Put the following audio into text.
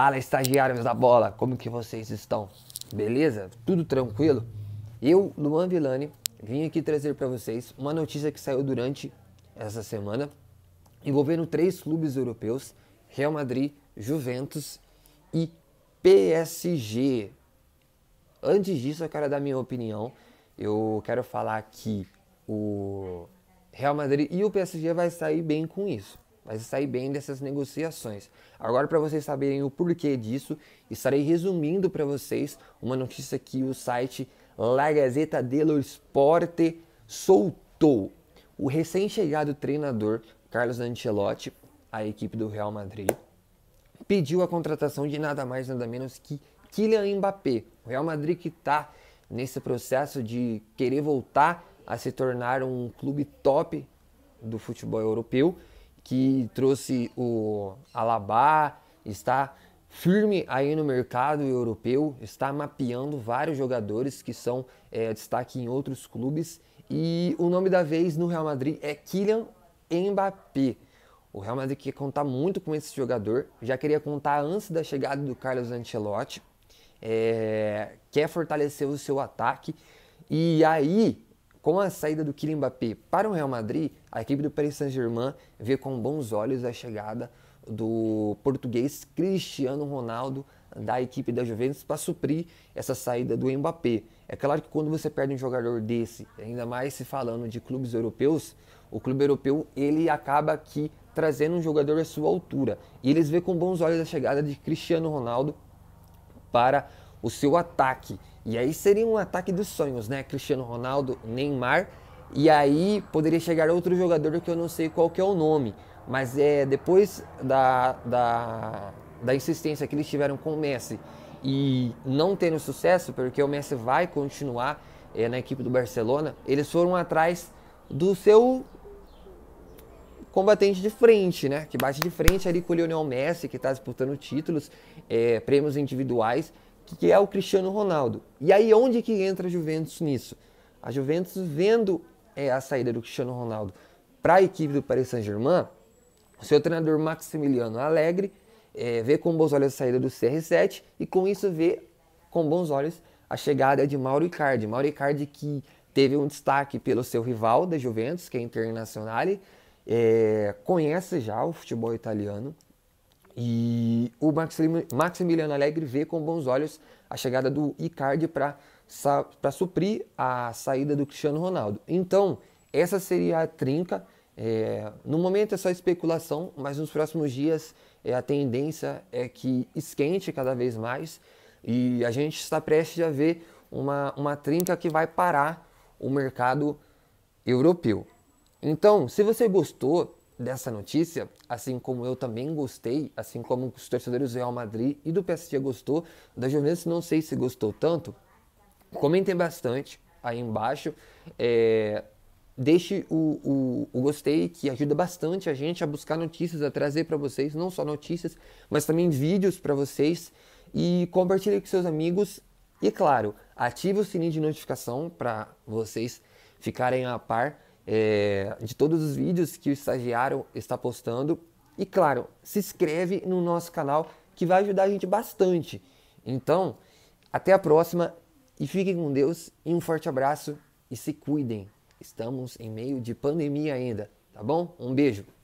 Fala, estagiários da bola, como que vocês estão? Beleza? Tudo tranquilo? Eu, Luan Vilani, vim aqui trazer para vocês uma notícia que saiu durante essa semana, envolvendo três clubes europeus, Real Madrid, Juventus e PSG. Antes disso, eu quero dar minha opinião. Eu quero falar que o Real Madrid e o PSG vai sair bem com isso mas sair bem dessas negociações. Agora, para vocês saberem o porquê disso, estarei resumindo para vocês uma notícia que o site La Gazeta dello Sport soltou. O recém-chegado treinador Carlos Ancelotti, a equipe do Real Madrid, pediu a contratação de nada mais nada menos que Kylian Mbappé. O Real Madrid que está nesse processo de querer voltar a se tornar um clube top do futebol europeu que trouxe o Alabá, está firme aí no mercado europeu, está mapeando vários jogadores que são é, destaque em outros clubes. E o nome da vez no Real Madrid é Kylian Mbappé. O Real Madrid quer contar muito com esse jogador, já queria contar antes da chegada do Carlos Ancelotti, é, quer fortalecer o seu ataque. E aí com a saída do Kylian Mbappé para o Real Madrid, a equipe do Paris Saint-Germain vê com bons olhos a chegada do português Cristiano Ronaldo da equipe da Juventus para suprir essa saída do Mbappé. É claro que quando você perde um jogador desse, ainda mais se falando de clubes europeus, o clube europeu ele acaba aqui trazendo um jogador à sua altura. E eles vê com bons olhos a chegada de Cristiano Ronaldo para o seu ataque. E aí seria um ataque dos sonhos, né? Cristiano Ronaldo, Neymar. E aí poderia chegar outro jogador que eu não sei qual que é o nome. Mas é depois da, da, da insistência que eles tiveram com o Messi e não tendo sucesso, porque o Messi vai continuar é, na equipe do Barcelona, eles foram atrás do seu combatente de frente, né? Que bate de frente ali com o Lionel Messi, que está disputando títulos, é, prêmios individuais que é o Cristiano Ronaldo. E aí onde que entra a Juventus nisso? A Juventus vendo é, a saída do Cristiano Ronaldo para a equipe do Paris Saint-Germain, o seu treinador Maximiliano Alegre é, vê com bons olhos a saída do CR7 e com isso vê com bons olhos a chegada de Mauro Icardi. Mauro Icardi que teve um destaque pelo seu rival da Juventus, que é Internazionale, é, conhece já o futebol italiano, e o Maximiliano Alegre vê com bons olhos a chegada do Icardi para suprir a saída do Cristiano Ronaldo. Então, essa seria a trinca. É, no momento é só especulação, mas nos próximos dias é, a tendência é que esquente cada vez mais e a gente está prestes a ver uma, uma trinca que vai parar o mercado europeu. Então, se você gostou, dessa notícia, assim como eu também gostei, assim como os torcedores do Real Madrid e do PSG gostou, da Juventus não sei se gostou tanto, comentem bastante aí embaixo. É, deixe o, o, o, gostei que ajuda bastante a gente a buscar notícias, a trazer para vocês não só notícias, mas também vídeos para vocês e compartilhe com seus amigos e claro, ative o sininho de notificação para vocês ficarem a par é, de todos os vídeos que o estagiário está postando. E claro, se inscreve no nosso canal que vai ajudar a gente bastante. Então, até a próxima e fiquem com Deus e um forte abraço e se cuidem. Estamos em meio de pandemia ainda, tá bom? Um beijo.